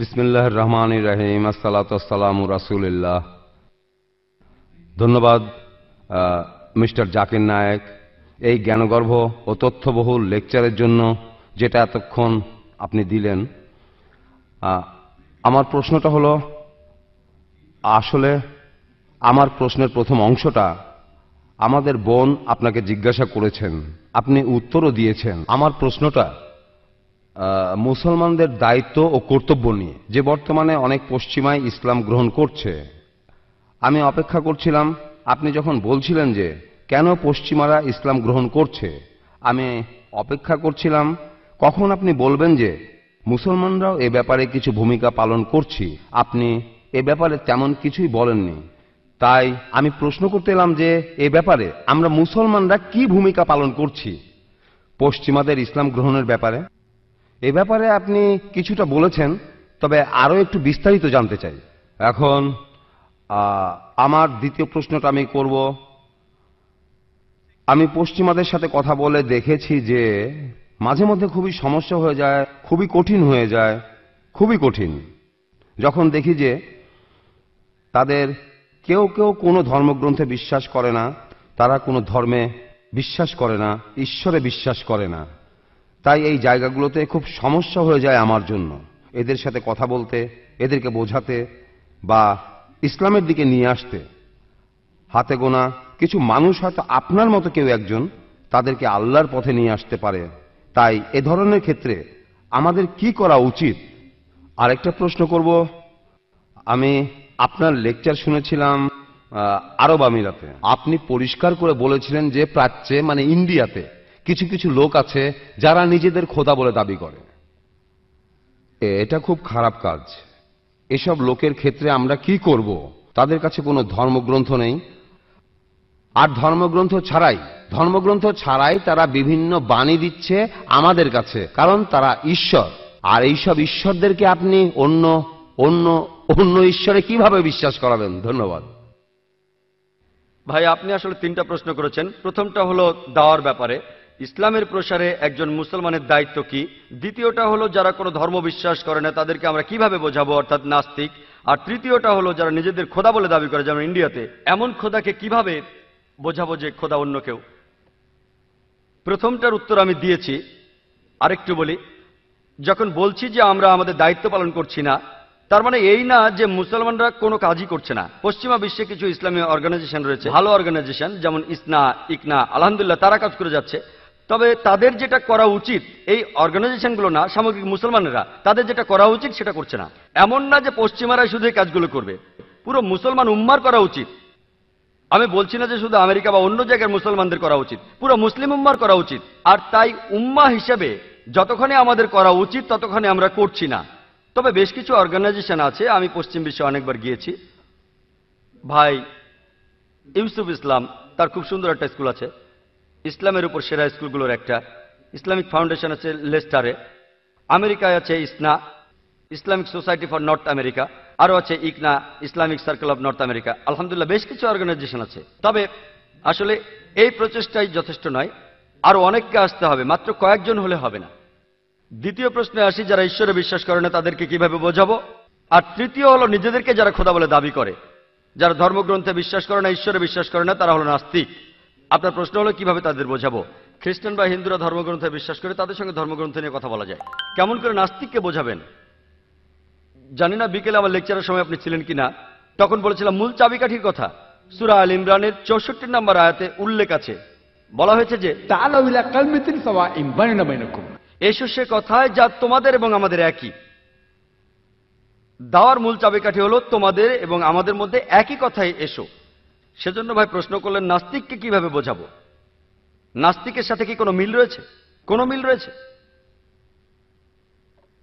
বিসমিল্লাহ রহমান রাহিম আসসালাতাম রাসুলিল্লাহ ধন্যবাদ মিস্টার জাকির নায়েক এই জ্ঞানগর্ভ ও তথ্যবহুল লেকচারের জন্য যেটা এতক্ষণ আপনি দিলেন আমার প্রশ্নটা হলো আসলে আমার প্রশ্নের প্রথম অংশটা আমাদের বোন আপনাকে জিজ্ঞাসা করেছেন আপনি উত্তরও দিয়েছেন আমার প্রশ্নটা মুসলমানদের দায়িত্ব ও কর্তব্য নিয়ে যে বর্তমানে অনেক পশ্চিমায় ইসলাম গ্রহণ করছে আমি অপেক্ষা করছিলাম আপনি যখন বলছিলেন যে কেন পশ্চিমারা ইসলাম গ্রহণ করছে আমি অপেক্ষা করছিলাম কখন আপনি বলবেন যে মুসলমানরাও এ ব্যাপারে কিছু ভূমিকা পালন করছি আপনি এ ব্যাপারে তেমন কিছুই বলেননি তাই আমি প্রশ্ন করতে এলাম যে এ ব্যাপারে আমরা মুসলমানরা কি ভূমিকা পালন করছি পশ্চিমাদের ইসলাম গ্রহণের ব্যাপারে এ ব্যাপারে আপনি কিছুটা বলেছেন তবে আরও একটু বিস্তারিত জানতে চাই এখন আমার দ্বিতীয় প্রশ্নটা আমি করব আমি পশ্চিমাদের সাথে কথা বলে দেখেছি যে মাঝে মধ্যে খুবই সমস্যা হয়ে যায় খুবই কঠিন হয়ে যায় খুবই কঠিন যখন দেখি যে তাদের কেউ কেউ কোনো ধর্মগ্রন্থে বিশ্বাস করে না তারা কোনো ধর্মে বিশ্বাস করে না ঈশ্বরে বিশ্বাস করে না তাই এই জায়গাগুলোতে খুব সমস্যা হয়ে যায় আমার জন্য এদের সাথে কথা বলতে এদেরকে বোঝাতে বা ইসলামের দিকে নিয়ে আসতে হাতে গোনা কিছু মানুষ হয়তো আপনার মতো কেউ একজন তাদেরকে আল্লাহর পথে নিয়ে আসতে পারে তাই এ ধরনের ক্ষেত্রে আমাদের কি করা উচিত আরেকটা প্রশ্ন করব আমি আপনার লেকচার শুনেছিলাম আরব আমিরাতে আপনি পরিষ্কার করে বলেছিলেন যে প্রাচ্যে মানে ইন্ডিয়াতে কিছু কিছু লোক আছে যারা নিজেদের খোদা বলে দাবি করে এটা খুব খারাপ কাজ এসব লোকের ক্ষেত্রে আমরা কি করব তাদের কাছে কোনো ধর্মগ্রন্থ নেই আর ধর্মগ্রন্থ ছাড়াই ধর্মগ্রন্থ ছাড়াই তারা বিভিন্ন বাণী দিচ্ছে আমাদের কাছে কারণ তারা ঈশ্বর আর এইসব ঈশ্বরদেরকে আপনি অন্য অন্য অন্য ঈশ্বরে কিভাবে বিশ্বাস করাবেন ধন্যবাদ ভাই আপনি আসলে তিনটা প্রশ্ন করেছেন প্রথমটা হলো দাওয়ার ব্যাপারে ইসলামের প্রসারে একজন মুসলমানের দায়িত্ব কি দ্বিতীয়টা হলো যারা কোনো ধর্ম বিশ্বাস করে না তাদেরকে আমরা কিভাবে বোঝাবো অর্থাৎ নাস্তিক আর তৃতীয়টা হলো যারা নিজেদের খোদা বলে দাবি করে যেমন ইন্ডিয়াতে এমন খোদাকে কিভাবে বোঝাবো যে খোদা অন্য কেউ প্রথমটার উত্তর আমি দিয়েছি আরেকটু বলি যখন বলছি যে আমরা আমাদের দায়িত্ব পালন করছি না তার মানে এই না যে মুসলমানরা কোনো কাজই করছে না পশ্চিমা বিশ্বে কিছু ইসলামী অর্গানাইজেশন রয়েছে ভালো অর্গানাইজেশন যেমন ইসনা ইকনা আলহামদুলিল্লাহ তারা কাজ করে যাচ্ছে তবে তাদের যেটা করা উচিত এই অর্গানাইজেশনগুলো না সামগ্রিক মুসলমানেরা তাদের যেটা করা উচিত সেটা করছে না এমন না যে পশ্চিমারাই শুধু এই কাজগুলো করবে পুরো মুসলমান উম্মার করা উচিত আমি বলছি না যে শুধু আমেরিকা বা অন্য জায়গার মুসলমানদের করা উচিত পুরো মুসলিম উম্মার করা উচিত আর তাই উম্মা হিসেবে যতক্ষণে আমাদের করা উচিত ততক্ষণে আমরা করছি না তবে বেশ কিছু অর্গানাইজেশন আছে আমি পশ্চিম বিশ্বে অনেকবার গিয়েছি ভাই ইউসুফ ইসলাম তার খুব সুন্দর একটা স্কুল আছে ইসলামের উপর সেরা স্কুলগুলোর একটা ইসলামিক ফাউন্ডেশন আছে লেস্টারে আমেরিকায় আছে ISNA Islamic society for North America আরও আছে ICNA Islamic circle of North America আলহামদুলিল্লাহ বেশ কিছু অর্গানাইজেশন আছে তবে আসলে এই প্রচেষ্টাই যথেষ্ট নয় আরও অনেককে আসতে হবে মাত্র কয়েকজন হলে হবে না দ্বিতীয় প্রশ্নে আসি যারা ঈশ্বরে বিশ্বাস করে না তাদেরকে কিভাবে বোঝাবো আর তৃতীয় হলো নিজেদেরকে যারা খোদা বলে দাবি করে যারা ধর্মগ্রন্থে বিশ্বাস করে না ঈশ্বরে বিশ্বাস করে না তারা হলো নাস্তিক আপনার প্রশ্ন হলো কিভাবে তাদের বোঝাবো খ্রিস্টান বা হিন্দুরা ধর্মগ্রন্থে বিশ্বাস করে তাদের সঙ্গে ধর্মগ্রন্থ নিয়ে কথা বলা যায় কেমন করে নাস্তিককে বোঝাবেন জানি না বিকেলে আমার লেকচারের সময় আপনি ছিলেন কিনা তখন বলেছিলাম মূল চাবিকাঠির কথা সুরা আল ইমরানের চৌষট্টি নাম্বার আয়াতে উল্লেখ আছে বলা হয়েছে যে এসো সে কথায় যা তোমাদের এবং আমাদের একই দাওয়ার মূল চাবিকাঠি হলো তোমাদের এবং আমাদের মধ্যে একই কথায় এসো সেজন্য ভাই প্রশ্ন করলেন নাস্তিককে কিভাবে বোঝাবো নাস্তিকের সাথে কি কোনো মিল রয়েছে কোনো মিল রয়েছে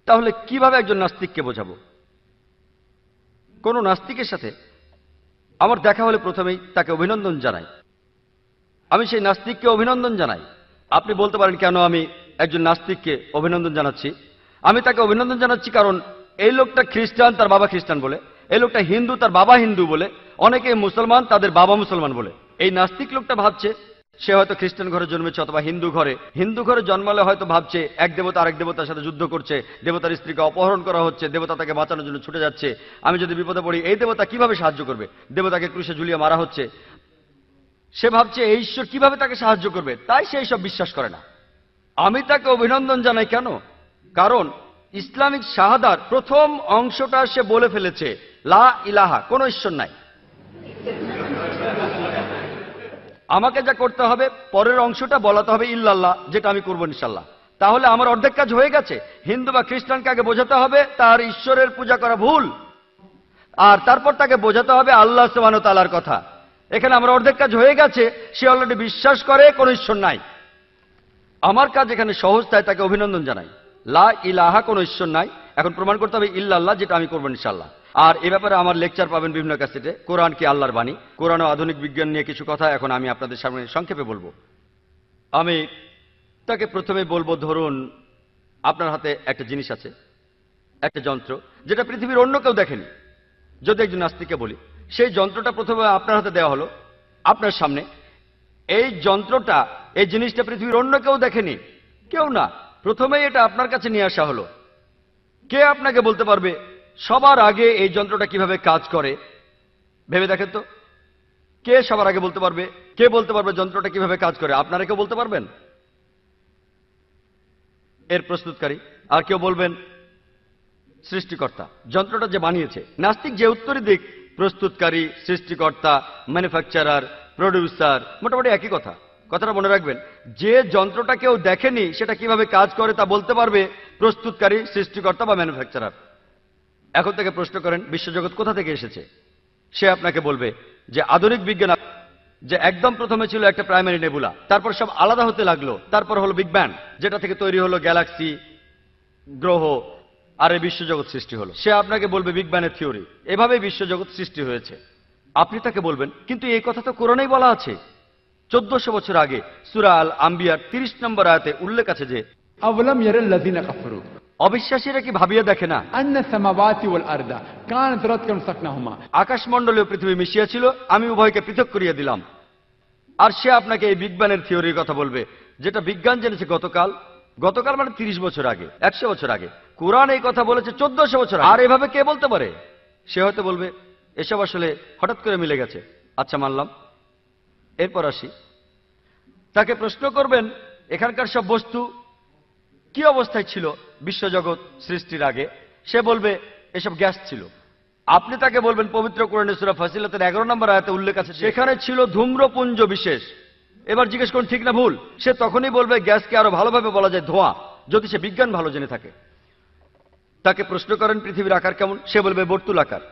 তাহলে কিভাবে একজন নাস্তিককে বোঝাবো কোনো নাস্তিকের সাথে আমার দেখা হলে প্রথমেই তাকে অভিনন্দন জানাই আমি সেই নাস্তিককে অভিনন্দন জানাই আপনি বলতে পারেন কেন আমি একজন নাস্তিককে অভিনন্দন জানাচ্ছি আমি তাকে অভিনন্দন জানাচ্ছি কারণ এই লোকটা খ্রিস্টান তার বাবা খ্রিস্টান বলে এই লোকটা হিন্দু তার বাবা হিন্দু বলে অনেকে মুসলমান তাদের বাবা মুসলমান বলে এই নাস্তিক লোকটা ভাবছে সে হয়তো খ্রিস্টান ঘরে জন্মেছে অথবা হিন্দু ঘরে হিন্দু ঘরে জন্মালে হয়তো ভাবছে এক দেবতা আরেক দেবতার সাথে যুদ্ধ করছে দেবতার স্ত্রীকে অপহরণ করা হচ্ছে দেবতা তাকে বাঁচানোর জন্য ছুটে যাচ্ছে আমি যদি বিপদে পড়ি এই দেবতা কিভাবে সাহায্য করবে দেবতাকে ক্রুশে ঝুলিয়ে মারা হচ্ছে সে ভাবছে এই ঈশ্বর কিভাবে তাকে সাহায্য করবে তাই সে এইসব বিশ্বাস করে না আমি তাকে অভিনন্দন জানাই কেন কারণ ইসলামিক শাহাদার প্রথম অংশটা সে বলে ফেলেছে লা ইলাহা কোনো ঈশ্বর নাই আমাকে যা করতে হবে পরের অংশটা বলাতে হবে ইল্লাল্লাহ যেটা আমি করবো ইনশাল্লাহ তাহলে আমার অর্ধেক কাজ হয়ে গেছে হিন্দু বা খ্রিস্টানকে আগে বোঝাতে হবে তার ঈশ্বরের পূজা করা ভুল আর তারপর তাকে বোঝাতে হবে আল্লাহ সোহানো তালার কথা এখানে আমার অর্ধেক কাজ হয়ে গেছে সে অলরেডি বিশ্বাস করে কোন ঈশ্বর নাই আমার কাজ এখানে সহজ তাই তাকে অভিনন্দন জানাই লা ইলাহা কোন ঈশ্বর নাই এখন প্রমাণ করতে হবে ইল্লাল্লাহ যেটা আমি করবো ইনশাল্লাহ আর এ ব্যাপারে আমার লেকচার পাবেন বিভিন্ন ক্যাসেটে কোরআন কি আল্লাহর বাণী কোরআন ও আধুনিক বিজ্ঞান নিয়ে কিছু কথা এখন আমি আপনাদের সামনে সংক্ষেপে বলবো আমি তাকে প্রথমে বলবো ধরুন আপনার হাতে একটা জিনিস আছে একটা যন্ত্র যেটা পৃথিবীর অন্য কেউ দেখেনি যদি একজন নাস্তিকে বলি সেই যন্ত্রটা প্রথমে আপনার হাতে দেওয়া হলো আপনার সামনে এই যন্ত্রটা এই জিনিসটা পৃথিবীর অন্য কেউ দেখেনি কেউ না প্রথমেই এটা আপনার কাছে নিয়ে আসা হলো কে আপনাকে বলতে পারবে সবার আগে এই যন্ত্রটা কিভাবে কাজ করে ভেবে দেখেন তো কে সবার আগে বলতে পারবে কে বলতে পারবে যন্ত্রটা কিভাবে কাজ করে আপনারা কেউ বলতে পারবেন এর প্রস্তুতকারী আর কেউ বলবেন সৃষ্টিকর্তা যন্ত্রটা যে বানিয়েছে নাস্তিক যে উত্তরী দিক প্রস্তুতকারী সৃষ্টিকর্তা ম্যানুফ্যাকচারার প্রডিউসার মোটামুটি একই কথা কথাটা মনে রাখবেন যে যন্ত্রটা কেউ দেখেনি সেটা কিভাবে কাজ করে তা বলতে পারবে প্রস্তুতকারী সৃষ্টিকর্তা বা ম্যানুফ্যাকচারার এখন তাকে প্রশ্ন করেন বিশ্বজগৎ কোথা থেকে এসেছে সে আপনাকে বলবে যে আধুনিক বিজ্ঞান যে একদম প্রথমে ছিল একটা প্রাইমারি নেবুলা তারপর সব আলাদা হতে লাগলো তারপর হলো বিগ ব্যান যেটা থেকে তৈরি হলো গ্যালাক্সি গ্রহ আর এই বিশ্বজগৎ সৃষ্টি হলো সে আপনাকে বলবে বিগ ব্যানের থিওরি এভাবেই বিশ্বজগৎ সৃষ্টি হয়েছে আপনি তাকে বলবেন কিন্তু এই কথা তো কোরআনেই বলা আছে চোদ্দশো বছর আগে সুরাল আম্বিয়ার তিরিশ নম্বর আয়াতে উল্লেখ আছে যে আবলাম ইয়ারের লাদিনা কাফর অবিশ্বাসীরা কি ভাবিয়া দেখে না মন্ডলীয় পৃথিবী মিশিয়া ছিল আমি উভয়কে পৃথক করিয়া দিলাম আর সে আপনাকে এই বিজ্ঞানের থিওরির কথা বলবে যেটা বিজ্ঞান জেনেছে গতকাল গতকাল মানে তিরিশ বছর আগে একশো বছর আগে কোরআন এই কথা বলেছে চোদ্দশো বছর আর এভাবে কে বলতে পারে সে হয়তো বলবে এসব আসলে হঠাৎ করে মিলে গেছে আচ্ছা মানলাম এরপর আসি তাকে প্রশ্ন করবেন এখানকার সব বস্তু কি অবস্থায় ছিল বিশ্বজগৎ সৃষ্টির আগে সে বলবে এসব গ্যাস ছিল আপনি তাকে বলবেন পবিত্র কোরণেশ্বরা ফাসিলতের এগারো নম্বর আয়তে উল্লেখ আছে সেখানে ছিল ধূম্রপুঞ্জ বিশেষ এবার জিজ্ঞেস করুন ঠিক না ভুল সে তখনই বলবে গ্যাসকে আরো ভালোভাবে বলা যায় ধোঁয়া যদি সে বিজ্ঞান ভালো জেনে থাকে তাকে প্রশ্ন করেন পৃথিবীর আকার কেমন সে বলবে বর্তুল আকার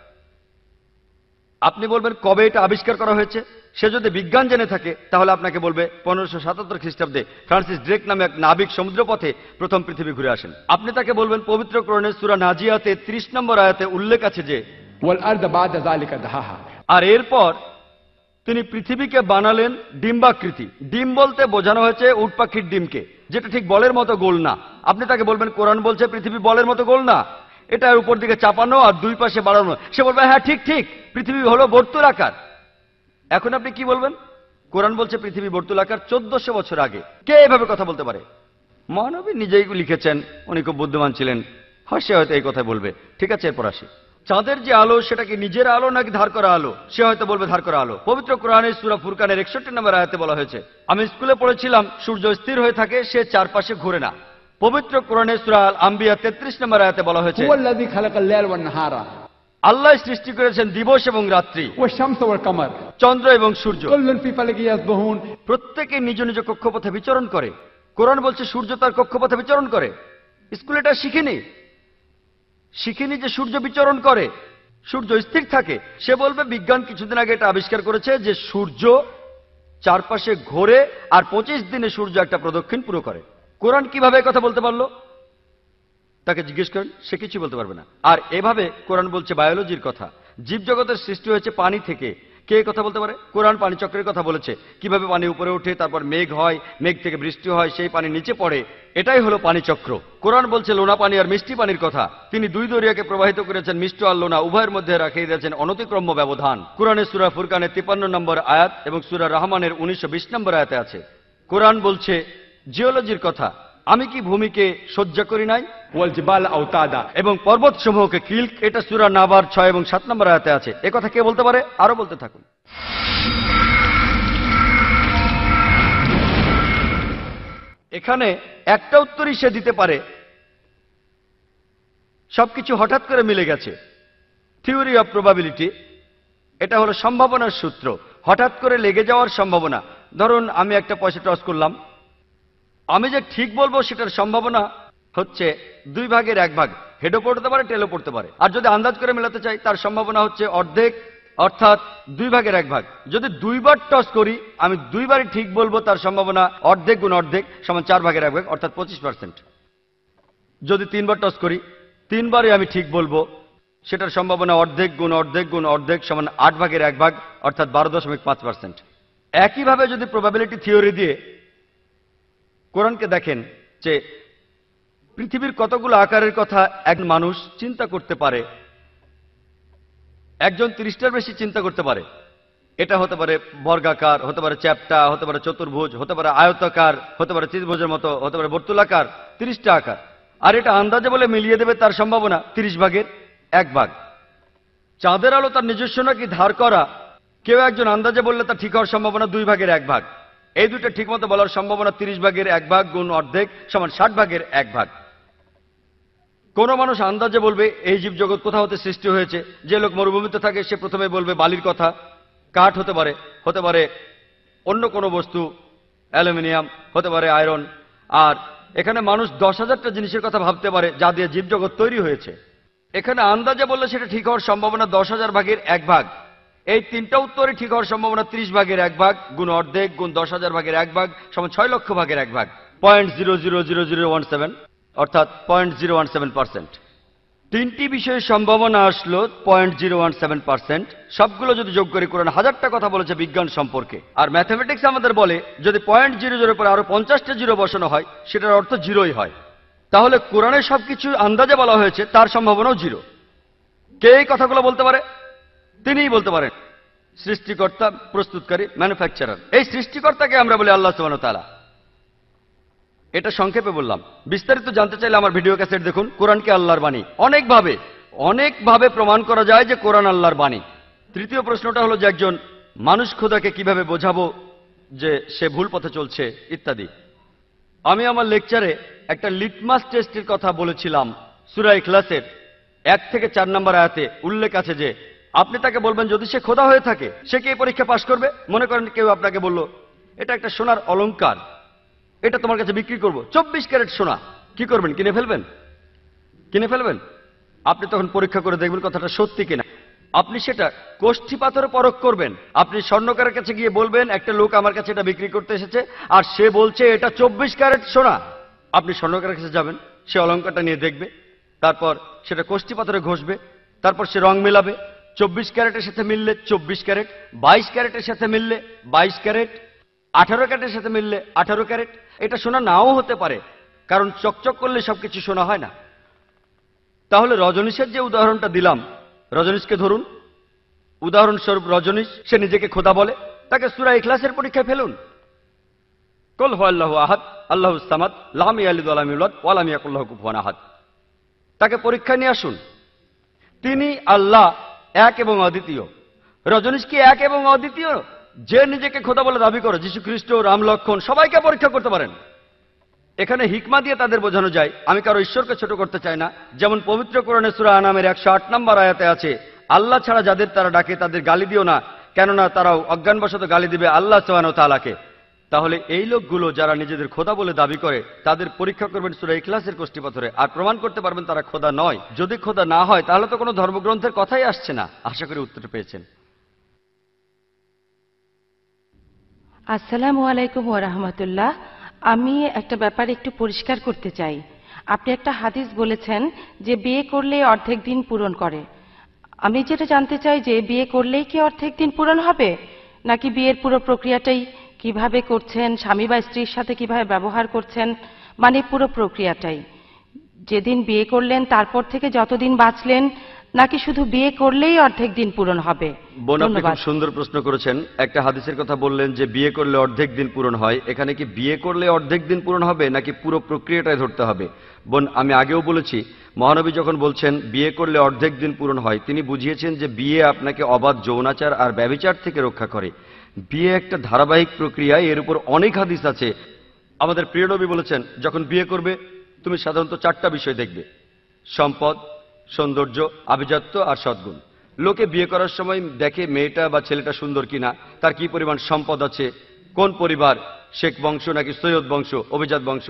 আপনি বলবেন কবে এটা আবিষ্কার করা হয়েছে সে যদি বিজ্ঞান জেনে থাকে তাহলে আপনাকে বলবে পনেরোশো সাতাত্তর খ্রিস্টাব্দে ফ্রান্সিস ড্রেক নামে এক নাবিক সমুদ্রপথে প্রথম পৃথিবী ঘুরে আসেন আপনি তাকে বলবেন পবিত্র করণের সুরা নাজিয়াতে ত্রিশ নম্বর আয়াতে উল্লেখ আছে যে আর এরপর তিনি পৃথিবীকে বানালেন ডিম্বাকৃতি ডিম বলতে বোঝানো হয়েছে উটপাখির ডিমকে যেটা ঠিক বলের মতো গোল না আপনি তাকে বলবেন কোরআন বলছে পৃথিবী বলের মতো গোল না এটার উপর দিকে চাপানো আর দুই পাশে বাড়ানো সে বলবে হ্যাঁ ঠিক ঠিক পৃথিবী হলো বর্তুর আকার এখন আপনি কি বলবেন কোরআন বলছে পৃথিবী বর্তুলাকার চোদ্দশো বছর আগে কে এভাবে কথা বলতে পারে মহানবী নিজেই লিখেছেন উনি খুব বুদ্ধিমান ছিলেন হয় হয়তো এই কথা বলবে ঠিক আছে এরপর আসি চাঁদের যে আলো সেটা কি নিজের আলো নাকি ধার করা আলো সে হয়তো বলবে ধার করা আলো পবিত্র কোরআনের সুরা ফুরকানের একষট্টি নম্বর আয়তে বলা হয়েছে আমি স্কুলে পড়েছিলাম সূর্য স্থির হয়ে থাকে সে চারপাশে ঘুরে না পবিত্র কোরআনের সুরাল আম্বিয়া তেত্রিশ নম্বর আয়তে বলা হয়েছে আল্লাহ সৃষ্টি করেছেন দিবস এবং রাত্রি কামার চন্দ্র এবং সূর্য প্রত্যেকে নিজ নিজ কক্ষপথে বিচরণ করে কোরআন বলছে সূর্য তার কক্ষপথে বিচরণ করে স্কুলে এটা শিখিনি শিখিনি যে সূর্য বিচরণ করে সূর্য স্থির থাকে সে বলবে বিজ্ঞান কিছুদিন আগে এটা আবিষ্কার করেছে যে সূর্য চারপাশে ঘোরে আর পঁচিশ দিনে সূর্য একটা প্রদক্ষিণ পুরো করে কোরআন কিভাবে কথা বলতে পারলো তাকে জিজ্ঞেস করেন সে কিছু বলতে পারবে না আর এভাবে কোরআন বলছে বায়োলজির কথা জীব জগতের সৃষ্টি হয়েছে পানি থেকে কে কথা বলতে পারে কোরআন পানি চক্রের কথা বলেছে কিভাবে পানি উপরে ওঠে তারপর মেঘ হয় মেঘ থেকে বৃষ্টি হয় সেই পানি নিচে পড়ে এটাই হলো পানি চক্র কোরআন বলছে লোনা পানি আর মিষ্টি পানির কথা তিনি দুই দরিয়াকে প্রবাহিত করেছেন মিষ্টি আর লোনা উভয়ের মধ্যে রাখিয়ে দিয়েছেন অনতিক্রম্য ব্যবধান কোরআনে সুরা ফুরকানের তিপ্পান্ন নম্বর আয়াত এবং সুরা রহমানের উনিশশো বিশ নম্বর আয়াতে আছে কোরআন বলছে জিওলজির কথা আমি কি ভূমিকে সহ্য করি নাই ওয়ালজিবাল তাদা এবং পর্বত সমূহকে কিল এটা সুরা নাবার ছয় এবং সাত নম্বর আয়াতে আছে কথা কে বলতে পারে আরো বলতে থাকুন এখানে একটা উত্তরই সে দিতে পারে সবকিছু হঠাৎ করে মিলে গেছে থিওরি অফ প্রবাবিলিটি এটা হলো সম্ভাবনার সূত্র হঠাৎ করে লেগে যাওয়ার সম্ভাবনা ধরুন আমি একটা পয়সা টস করলাম আমি যে ঠিক বলবো সেটার সম্ভাবনা হচ্ছে দুই ভাগের এক ভাগ হেডও পড়তে পারে টেলও পড়তে পারে আর যদি আন্দাজ করে মেলাতে চাই তার সম্ভাবনা হচ্ছে অর্ধেক অর্থাৎ দুই ভাগের এক ভাগ যদি দুইবার টস করি আমি দুইবারই ঠিক বলবো তার সম্ভাবনা অর্ধেক গুণ অর্ধেক সমান চার ভাগের এক ভাগ অর্থাৎ পঁচিশ পার্সেন্ট যদি তিনবার টস করি তিনবারই আমি ঠিক বলবো সেটার সম্ভাবনা অর্ধেক গুণ অর্ধেক গুণ অর্ধেক সমান আট ভাগের এক ভাগ অর্থাৎ বারো দশমিক পাঁচ পার্সেন্ট একইভাবে যদি প্রবাবিলিটি থিওরি দিয়ে কোরআনকে দেখেন যে পৃথিবীর কতগুলো আকারের কথা এক মানুষ চিন্তা করতে পারে একজন তিরিশটার বেশি চিন্তা করতে পারে এটা হতে পারে বর্গাকার হতে পারে চ্যাপটা হতে পারে চতুর্ভুজ হতে পারে আয়তাকার হতে পারে ত্রিভুজের মতো হতে পারে বর্তুলাকার তিরিশটা আকার আর এটা আন্দাজে বলে মিলিয়ে দেবে তার সম্ভাবনা তিরিশ ভাগের এক ভাগ চাঁদের আলো তার নিজস্ব নাকি ধার করা কেউ একজন আন্দাজে বললে তা ঠিক হওয়ার সম্ভাবনা দুই ভাগের এক ভাগ এই দুটো ঠিকমতো বলার সম্ভাবনা তিরিশ ভাগের এক ভাগ গুণ অর্ধেক সমান ষাট ভাগের এক ভাগ কোন মানুষ আন্দাজে বলবে এই জীব জগৎ কোথাও হতে সৃষ্টি হয়েছে যে লোক মরুভূমিতে থাকে সে প্রথমে বলবে বালির কথা কাঠ হতে পারে হতে পারে অন্য কোনো বস্তু অ্যালুমিনিয়াম হতে পারে আয়রন আর এখানে মানুষ দশ হাজারটা জিনিসের কথা ভাবতে পারে যা দিয়ে জীবজগৎ তৈরি হয়েছে এখানে আন্দাজে বললে সেটা ঠিক হওয়ার সম্ভাবনা দশ হাজার ভাগের এক ভাগ এই তিনটা উত্তরই ঠিক হওয়ার সম্ভাবনা ত্রিশ ভাগের এক ভাগ গুণ অর্ধেক গুণ দশ হাজার ভাগের এক ভাগ সমান ছয় লক্ষ ভাগের এক ভাগ point zero zero zero zero one seven অর্থাৎ point zero one seven percent তিনটি বিষয়ের সম্ভাবনা আসলো point zero one seven percent সবগুলো যদি যোগ করে করেন হাজারটা কথা বলেছে বিজ্ঞান সম্পর্কে আর ম্যাথামেটিক্স আমাদের বলে যদি পয়েন্ট জিরো জিরোর পরে আরো পঞ্চাশটা জিরো বসানো হয় সেটার অর্থ জিরোই হয় তাহলে কোরআনের সবকিছু আন্দাজে বলা হয়েছে তার সম্ভাবনাও জিরো কে এই কথাগুলো বলতে পারে তিনিই বলতে পারেন সৃষ্টিকর্তা প্রস্তুতকারী ম্যানুফ্যাকচারার এই সৃষ্টিকর্তাকে আমরা বলি আল্লাহ সুবাহ তালা এটা সংক্ষেপে বললাম বিস্তারিত জানতে চাইলে আমার ভিডিও ক্যাসেট দেখুন কোরআনকে আল্লাহর বাণী অনেকভাবে অনেকভাবে প্রমাণ করা যায় যে কোরআন আল্লাহর বাণী তৃতীয় প্রশ্নটা হলো যে একজন মানুষ খোদাকে কিভাবে বোঝাবো যে সে ভুল পথে চলছে ইত্যাদি আমি আমার লেকচারে একটা লিটমাস টেস্টের কথা বলেছিলাম সুরাই ক্লাসের এক থেকে চার নম্বর আয়াতে উল্লেখ আছে যে আপনি তাকে বলবেন যদি সে খোদা হয়ে থাকে সে কি পরীক্ষা পাশ করবে মনে করেন কেউ আপনাকে বলল এটা একটা সোনার অলঙ্কার এটা তোমার কাছে বিক্রি করব চব্বিশ ক্যারেট সোনা কি করবেন কিনে ফেলবেন কিনে ফেলবেন আপনি তখন পরীক্ষা করে দেখবেন কথাটা সত্যি কিনা আপনি সেটা কোষ্ঠী পাথরে পরখ করবেন আপনি স্বর্ণকারের কাছে গিয়ে বলবেন একটা লোক আমার কাছে এটা বিক্রি করতে এসেছে আর সে বলছে এটা চব্বিশ ক্যারেট সোনা আপনি স্বর্ণকারের কাছে যাবেন সে অলঙ্কারটা নিয়ে দেখবে তারপর সেটা কোষ্ঠী পাথরে ঘষবে তারপর সে রং মেলাবে চব্বিশ ক্যারেটের সাথে মিললে চব্বিশ ক্যারেট বাইশ ক্যারেটের সাথে মিললে বাইশ ক্যারেট আঠারো ক্যারেটের সাথে মিললে আঠারো ক্যারেট এটা শোনা নাও হতে পারে কারণ চকচক করলে সবকিছু শোনা হয় না তাহলে রজনীশের যে উদাহরণটা দিলাম রজনীশকে ধরুন উদাহরণস্বরূপ রজনীশ সে নিজেকে খোদা বলে তাকে সুরা ইখলাসের পরীক্ষায় ফেলুন কল আল্লাহ আহাদ আল্লাহ ইসলামাদ লাহামি আলিদ ওয়ালামিয়া ওয়ালামিয়াকুল্লাহ কুফান আহাদ তাকে পরীক্ষা নিয়ে আসুন তিনি আল্লাহ এক এবং অদ্বিতীয় রজনীশ কি এক এবং অদ্বিতীয় যে নিজেকে খোদা বলে দাবি করো যীশু খ্রিস্ট রাম লক্ষণ সবাইকে পরীক্ষা করতে পারেন এখানে হিকমা দিয়ে তাদের বোঝানো যায় আমি কারো ঈশ্বরকে ছোট করতে চাই না যেমন পবিত্র কোরআনে সুরা নামের একশো আট নম্বর আয়াতে আছে আল্লাহ ছাড়া যাদের তারা ডাকে তাদের গালি দিও না কেননা তারাও অজ্ঞানবশত গালি দিবে আল্লাহ ও তালাকে তাহলে এই লোকগুলো যারা নিজেদের খোদা বলে দাবি করে তাদের পরীক্ষা করবেন সুরা ইখলাসের কোষ্ঠী আর প্রমাণ করতে পারবেন তারা খোদা নয় যদি খোদা না হয় তাহলে তো কোনো ধর্মগ্রন্থের কথাই আসছে না আশা করি উত্তর পেয়েছেন আসসালামু আলাইকুম রাহমাতুল্লাহ আমি একটা ব্যাপার একটু পরিষ্কার করতে চাই আপনি একটা হাদিস বলেছেন যে বিয়ে করলে অর্ধেক দিন পূরণ করে আমি যেটা জানতে চাই যে বিয়ে করলেই কি অর্ধেক দিন পূরণ হবে নাকি বিয়ের পুরো প্রক্রিয়াটাই কিভাবে করছেন স্বামী বা স্ত্রীর সাথে কিভাবে ব্যবহার করছেন মানে পুরো প্রক্রিয়াটাই যেদিন বিয়ে করলেন তারপর থেকে যতদিন বাঁচলেন নাকি শুধু বিয়ে করলেই অর্ধেক দিন পূরণ হবে বোন আপনি খুব সুন্দর প্রশ্ন করেছেন একটা হাদিসের কথা বললেন যে বিয়ে করলে অর্ধেক দিন পূরণ হয় এখানে কি বিয়ে করলে অর্ধেক দিন পূরণ হবে নাকি পুরো প্রক্রিয়াটাই ধরতে হবে বোন আমি আগেও বলেছি মহানবী যখন বলছেন বিয়ে করলে অর্ধেক দিন পূরণ হয় তিনি বুঝিয়েছেন যে বিয়ে আপনাকে অবাধ যৌনাচার আর ব্যবিচার থেকে রক্ষা করে বিয়ে একটা ধারাবাহিক প্রক্রিয়া এর উপর অনেক হাদিস আছে আমাদের প্রিয় নবী বলেছেন যখন বিয়ে করবে তুমি সাধারণত চারটা বিষয় দেখবে সম্পদ সৌন্দর্য আভিজাত্য আর সদ্গুণ লোকে বিয়ে করার সময় দেখে মেয়েটা বা ছেলেটা সুন্দর কিনা তার কি পরিমাণ সম্পদ আছে কোন পরিবার শেখ বংশ নাকি সৈয়দ বংশ অভিজাত বংশ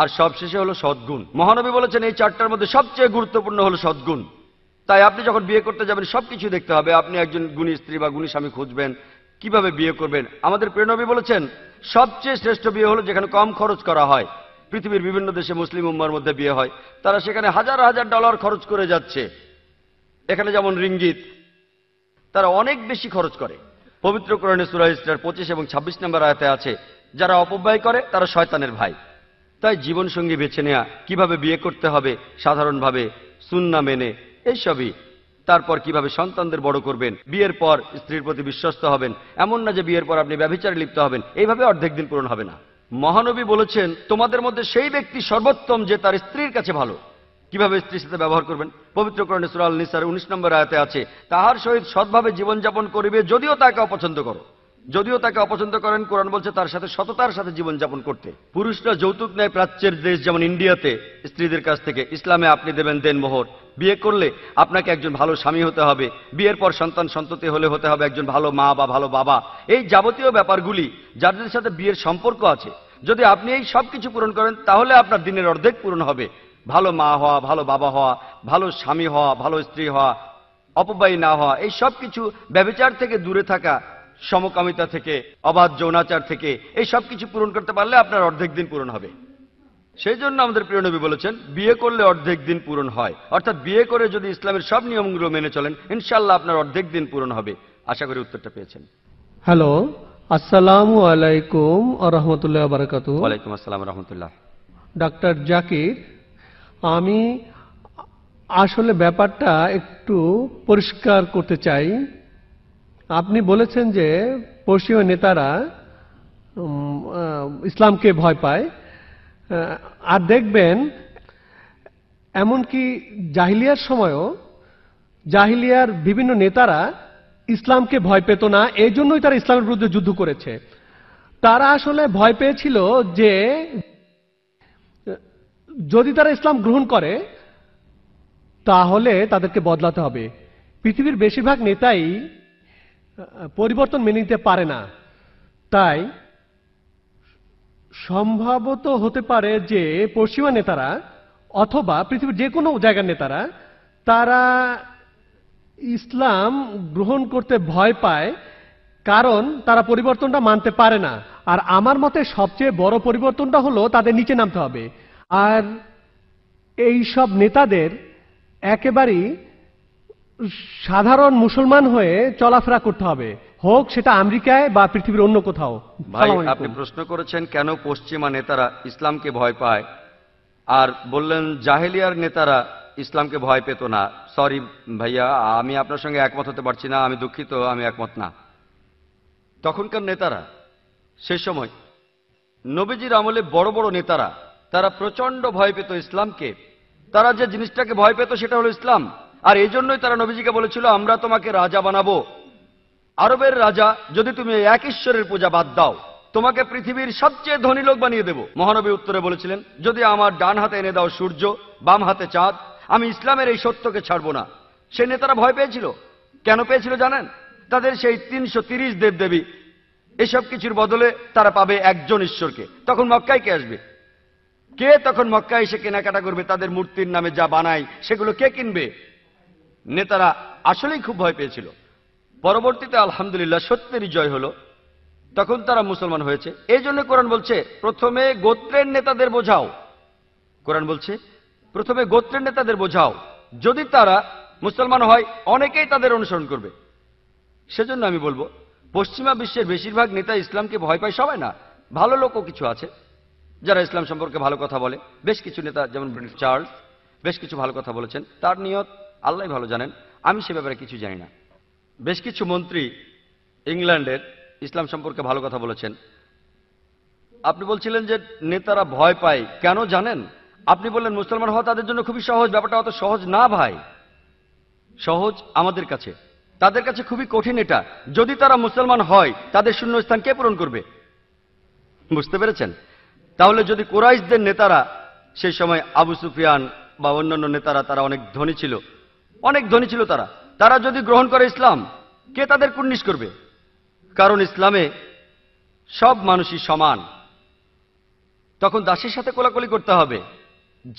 আর সবশেষে হলো সদ্গুণ মহানবী বলেছেন এই চারটার মধ্যে সবচেয়ে গুরুত্বপূর্ণ হলো সদ্গুণ তাই আপনি যখন বিয়ে করতে যাবেন সব কিছু দেখতে হবে আপনি একজন গুণী স্ত্রী বা গুণী স্বামী খুঁজবেন কিভাবে বিয়ে করবেন আমাদের প্রেরণবী বলেছেন সবচেয়ে শ্রেষ্ঠ বিয়ে হলো যেখানে কম খরচ করা হয় পৃথিবীর বিভিন্ন দেশে মুসলিম উম্মার মধ্যে বিয়ে হয় তারা সেখানে হাজার হাজার ডলার খরচ করে যাচ্ছে এখানে যেমন রিঙ্গিত তারা অনেক বেশি খরচ করে পবিত্র কোরআনে সুরাইস্টার পঁচিশ এবং ২৬ নম্বর আয়তে আছে যারা অপব্যয় করে তারা শয়তানের ভাই তাই জীবনসঙ্গী বেছে নেয়া কিভাবে বিয়ে করতে হবে সাধারণভাবে সুন্না মেনে এইসবই তারপর কিভাবে সন্তানদের বড় করবেন বিয়ের পর স্ত্রীর প্রতি বিশ্বস্ত হবেন এমন না যে বিয়ের পর আপনি ব্যবচারে লিপ্ত হবেন এইভাবে অর্ধেক দিন পূরণ হবে না মহানবী বলেছেন তোমাদের মধ্যে সেই ব্যক্তি সর্বোত্তম যে তার স্ত্রীর কাছে ভালো কিভাবে স্ত্রীর সাথে ব্যবহার করবেন পবিত্রকরণে সুরাল নিসার উনিশ নম্বর আয়তে আছে তাহার সহিত সৎভাবে জীবনযাপন করিবে যদিও তাকে অপছন্দ করো যদিও তাকে অপছন্দ করেন কোরআন বলছে তার সাথে সততার সাথে জীবনযাপন করতে পুরুষরা যৌতুক নেয় প্রাচ্যের দেশ যেমন ইন্ডিয়াতে স্ত্রীদের কাছ থেকে ইসলামে আপনি দেবেন দেন মোহর বিয়ে করলে আপনাকে একজন ভালো স্বামী হতে হবে বিয়ের পর সন্তান সন্ততি হলে হতে হবে একজন ভালো মা বা ভালো বাবা এই যাবতীয় ব্যাপারগুলি যাদের সাথে বিয়ের সম্পর্ক আছে যদি আপনি এই সব কিছু পূরণ করেন তাহলে আপনার দিনের অর্ধেক পূরণ হবে ভালো মা হওয়া ভালো বাবা হওয়া ভালো স্বামী হওয়া ভালো স্ত্রী হওয়া অপব্যয়ী না হওয়া এই সব কিছু ব্যবচার থেকে দূরে থাকা সমকামিতা থেকে অবাধ যৌনাচার থেকে এই সব কিছু পূরণ করতে পারলে আপনার অর্ধেক দিন পূরণ হবে সেই জন্য আমাদের প্রিয় নবী বলেছেন বিয়ে করলে অর্ধেক দিন পূরণ হয় অর্থাৎ বিয়ে করে যদি ইসলামের সব নিয়মগুলো মেনে চলেন ইনশাল্লাহ আপনার অর্ধেক দিন পূরণ হবে আশা করি উত্তরটা পেয়েছেন হ্যালো আসসালামু আলাইকুম রহমতুল্লাহ বারকাত ওয়ালাইকুম আসসালাম রহমতুল্লাহ ডাক্তার জাকির আমি আসলে ব্যাপারটা একটু পরিষ্কার করতে চাই আপনি বলেছেন যে পশ্চিমা নেতারা ইসলামকে ভয় পায় আর দেখবেন এমনকি জাহিলিয়ার সময়ও জাহিলিয়ার বিভিন্ন নেতারা ইসলামকে ভয় পেত না এই জন্যই তারা ইসলামের বিরুদ্ধে যুদ্ধ করেছে তারা আসলে ভয় পেয়েছিল যে যদি তারা ইসলাম গ্রহণ করে তাহলে তাদেরকে বদলাতে হবে পৃথিবীর বেশিরভাগ নেতাই পরিবর্তন মেনে নিতে পারে না তাই সম্ভবত হতে পারে যে পশ্চিমা নেতারা অথবা পৃথিবীর যে কোনো জায়গার নেতারা তারা ইসলাম গ্রহণ করতে ভয় পায় কারণ তারা পরিবর্তনটা মানতে পারে না আর আমার মতে সবচেয়ে বড় পরিবর্তনটা হলো তাদের নিচে নামতে হবে আর এই সব নেতাদের একেবারেই সাধারণ মুসলমান হয়ে চলাফেরা করতে হবে হোক সেটা আমেরিকায় বা পৃথিবীর অন্য কোথাও ভাই আপনি প্রশ্ন করেছেন কেন পশ্চিমা নেতারা ইসলামকে ভয় পায় আর বললেন জাহেলিয়ার নেতারা ইসলামকে ভয় পেত না সরি ভাইয়া আমি আপনার সঙ্গে একমত হতে পারছি না আমি দুঃখিত আমি একমত না তখনকার নেতারা সে সময় নবীজির আমলে বড় বড় নেতারা তারা প্রচন্ড ভয় পেত ইসলামকে তারা যে জিনিসটাকে ভয় পেত সেটা হলো ইসলাম আর এই জন্যই তারা নবীজিকে বলেছিল আমরা তোমাকে রাজা বানাবো আরবের রাজা যদি তুমি এক ঈশ্বরের পূজা বাদ দাও তোমাকে পৃথিবীর সবচেয়ে ধনী লোক বানিয়ে দেব মহানবী উত্তরে বলেছিলেন যদি আমার ডান হাতে এনে দাও সূর্য বাম হাতে চাঁদ আমি ইসলামের এই সত্যকে ছাড়ব না সে নেতারা ভয় পেয়েছিল কেন পেয়েছিল জানেন তাদের সেই তিনশো তিরিশ দেবদেবী এসব কিছুর বদলে তারা পাবে একজন ঈশ্বরকে তখন মক্কায় কে আসবে কে তখন মক্কায় এসে কেনাকাটা করবে তাদের মূর্তির নামে যা বানায় সেগুলো কে কিনবে নেতারা আসলেই খুব ভয় পেয়েছিল পরবর্তীতে আলহামদুলিল্লাহ সত্যেরই জয় হলো তখন তারা মুসলমান হয়েছে এই জন্য কোরআন বলছে প্রথমে গোত্রের নেতাদের বোঝাও কোরআন বলছে প্রথমে গোত্রের নেতাদের বোঝাও যদি তারা মুসলমান হয় অনেকেই তাদের অনুসরণ করবে সেজন্য আমি বলবো পশ্চিমা বিশ্বের বেশিরভাগ নেতা ইসলামকে ভয় পায় সবাই না ভালো লোকও কিছু আছে যারা ইসলাম সম্পর্কে ভালো কথা বলে বেশ কিছু নেতা যেমন চার্লস বেশ কিছু ভালো কথা বলেছেন তার নিয়ত আল্লাহ ভালো জানেন আমি সে ব্যাপারে কিছু জানি না বেশ কিছু মন্ত্রী ইংল্যান্ডের ইসলাম সম্পর্কে ভালো কথা বলেছেন আপনি বলছিলেন যে নেতারা ভয় পায় কেন জানেন আপনি বললেন মুসলমান হওয়া তাদের জন্য খুবই সহজ ব্যাপারটা অত সহজ না ভাই সহজ আমাদের কাছে তাদের কাছে খুবই কঠিন এটা যদি তারা মুসলমান হয় তাদের শূন্যস্থান কে পূরণ করবে বুঝতে পেরেছেন তাহলে যদি কোরাইশদের নেতারা সেই সময় আবু সুফিয়ান বা অন্যান্য নেতারা তারা অনেক ধনী ছিল অনেক ধনী ছিল তারা তারা যদি গ্রহণ করে ইসলাম কে তাদের কুর্নিশ করবে কারণ ইসলামে সব মানুষই সমান তখন দাসের সাথে কোলাকুলি করতে হবে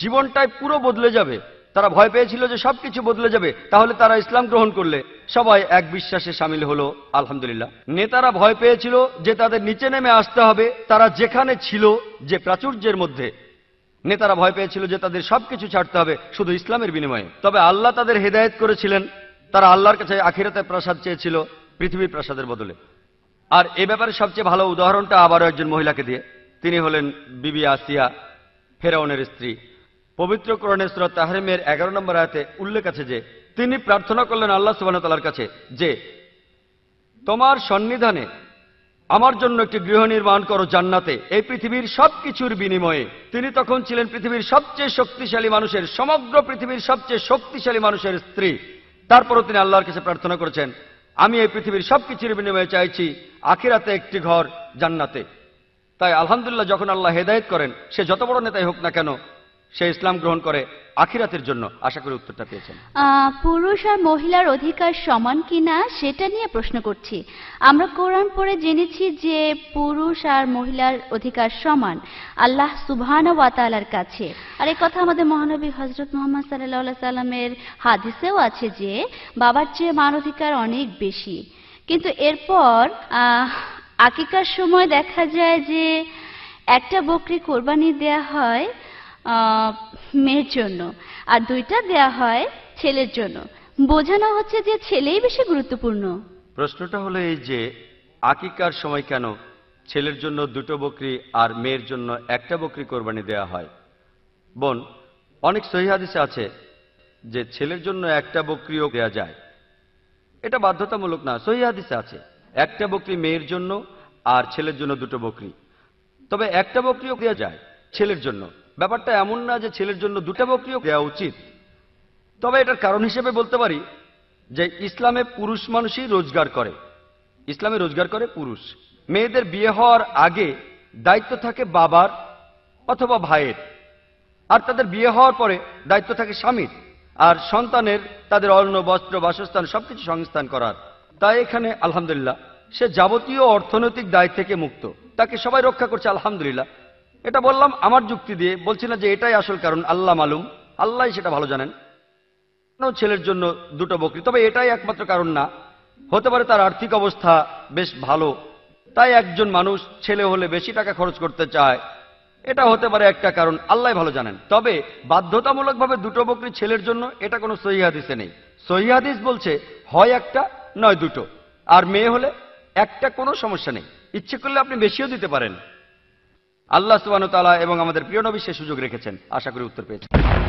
জীবনটাই পুরো বদলে যাবে তারা ভয় পেয়েছিল যে সব কিছু বদলে যাবে তাহলে তারা ইসলাম গ্রহণ করলে সবাই এক বিশ্বাসে সামিল হলো আলহামদুলিল্লাহ নেতারা ভয় পেয়েছিল যে তাদের নিচে নেমে আসতে হবে তারা যেখানে ছিল যে প্রাচুর্যের মধ্যে নেতারা ভয় পেয়েছিল যে তাদের সবকিছু ছাড়তে হবে শুধু ইসলামের বিনিময়ে তবে আল্লাহ তাদের হেদায়ত করেছিলেন তারা আল্লাহর কাছে আখিরাতের প্রাসাদ চেয়েছিল পৃথিবী প্রাসাদের বদলে আর এ ব্যাপারে সবচেয়ে ভালো উদাহরণটা আবারও একজন মহিলাকে দিয়ে তিনি হলেন বিবি আসিয়া ফেরাউনের স্ত্রী পবিত্র কোরণেশ্বর তাহরিমের এগারো নম্বর আয়তে উল্লেখ আছে যে তিনি প্রার্থনা করলেন আল্লাহ সুবাহতালার কাছে যে তোমার সন্নিধানে আমার জন্য একটি গৃহ নির্মাণ করো জান্নাতে এই পৃথিবীর সবকিছুর বিনিময়ে তিনি তখন ছিলেন পৃথিবীর সবচেয়ে শক্তিশালী মানুষের সমগ্র পৃথিবীর সবচেয়ে শক্তিশালী মানুষের স্ত্রী তারপরও তিনি আল্লাহর কাছে প্রার্থনা করেছেন আমি এই পৃথিবীর সব কিছুর বিনিময়ে চাইছি আখিরাতে একটি ঘর জান্নাতে তাই আলহামদুলিল্লাহ যখন আল্লাহ হেদায়ত করেন সে যত বড় নেতাই হোক না কেন সে ইসলাম গ্রহণ করে আখিরাতের জন্য আশা করি উত্তরটা পেয়েছেন পুরুষ আর মহিলার অধিকার সমান কিনা সেটা নিয়ে প্রশ্ন করছি আমরা কোরআন পড়ে জেনেছি যে পুরুষ আর মহিলার অধিকার সমান আল্লাহ সুবহান ওয়াতালার কাছে আর এই কথা আমাদের মহানবী হজরত মোহাম্মদ সাল্লাহ সাল্লামের হাদিসেও আছে যে বাবার চেয়ে মান অধিকার অনেক বেশি কিন্তু এরপর আকিকার সময় দেখা যায় যে একটা বকরি কোরবানি দেয়া হয় মেয়ের জন্য আর দুইটা দেয়া হয় ছেলের জন্য বোঝানো হচ্ছে যে ছেলেই বেশি গুরুত্বপূর্ণ প্রশ্নটা হলো এই যে আকিকার সময় কেন ছেলের জন্য দুটো বকরি আর মেয়ের জন্য একটা বকরি কোরবানি দেয়া হয় বোন অনেক সহিহাদিসে আছে যে ছেলের জন্য একটা বকরিও দেয়া যায় এটা বাধ্যতামূলক না সহিহাদিসে আছে একটা বকরি মেয়ের জন্য আর ছেলের জন্য দুটো বকরি তবে একটা বকরিও দেওয়া যায় ছেলের জন্য ব্যাপারটা এমন না যে ছেলের জন্য দুটা বকরিও দেওয়া উচিত তবে এটার কারণ হিসেবে বলতে পারি যে ইসলামে পুরুষ মানুষই রোজগার করে ইসলামে রোজগার করে পুরুষ মেয়েদের বিয়ে হওয়ার আগে দায়িত্ব থাকে বাবার অথবা ভাইয়ের আর তাদের বিয়ে হওয়ার পরে দায়িত্ব থাকে স্বামীর আর সন্তানের তাদের অন্ন বস্ত্র বাসস্থান সবকিছু সংস্থান করার তাই এখানে আলহামদুলিল্লাহ সে যাবতীয় অর্থনৈতিক দায় থেকে মুক্ত তাকে সবাই রক্ষা করছে আলহামদুলিল্লাহ এটা বললাম আমার যুক্তি দিয়ে বলছি না যে এটাই আসল কারণ আল্লাহ মালুম আল্লাহ সেটা ভালো জানেন ছেলের জন্য দুটো বকরি তবে এটাই একমাত্র কারণ না হতে পারে তার আর্থিক অবস্থা বেশ ভালো তাই একজন মানুষ ছেলে হলে বেশি টাকা খরচ করতে চায় এটা হতে পারে একটা কারণ আল্লাহ ভালো জানেন তবে বাধ্যতামূলকভাবে দুটো বকরি ছেলের জন্য এটা কোনো সহিহাদিসে নেই সহিহাদিস বলছে হয় একটা নয় দুটো আর মেয়ে হলে একটা কোনো সমস্যা নেই ইচ্ছে করলে আপনি বেশিও দিতে পারেন আল্লাহ সুবাহ তালা এবং আমাদের প্রিয় নবী সে সুযোগ রেখেছেন আশা করি উত্তর পেয়েছেন